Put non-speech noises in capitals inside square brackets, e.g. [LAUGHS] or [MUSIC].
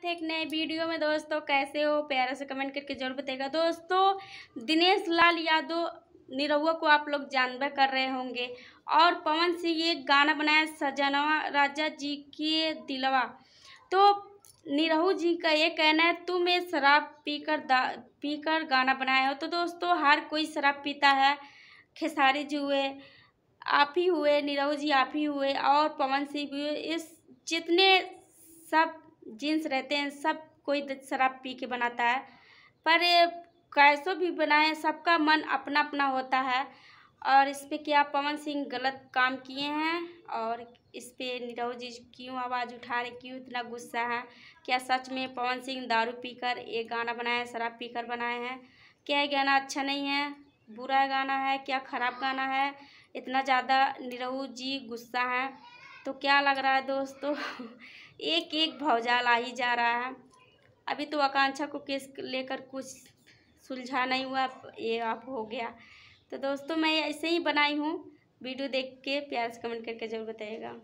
स्वागत है एक नए वीडियो में दोस्तों कैसे हो प्यारा से कमेंट करके जरूर बताएगा दोस्तों दिनेश लाल यादव निरहुआ को आप लोग जानबे कर रहे होंगे और पवन सिंह ये गाना बनाया सजनवा राजा जी के दिलवा तो निरहू जी का ये कहना है तुम ये शराब पीकर दा पीकर गाना बनाए हो तो दोस्तों हर कोई शराब पीता है खेसारी जी हुए आप ही हुए निरहू जी आप ही हुए और पवन सिंह भी इस जितने सब जीन्स रहते हैं सब कोई शराब पी के बनाता है पर कैसो भी बनाए सबका मन अपना अपना होता है और इस पर क्या पवन सिंह गलत काम किए हैं और इस पर निरहू जी क्यों आवाज़ उठा रहे क्यों इतना गुस्सा है क्या सच में पवन सिंह दारू पीकर एक गाना बनाए शराब पीकर बनाए हैं क्या ये गाना अच्छा नहीं है बुरा गाना है क्या ख़राब गाना है इतना ज़्यादा निरहू जी गुस्सा हैं तो क्या लग रहा है दोस्तों [LAUGHS] एक एक भौजाल आ ही जा रहा है अभी तो आकांक्षा को केस लेकर कुछ सुलझा नहीं हुआ ये आप हो गया तो दोस्तों मैं ऐसे ही बनाई हूँ वीडियो देख के प्यार से कमेंट करके ज़रूर बताइएगा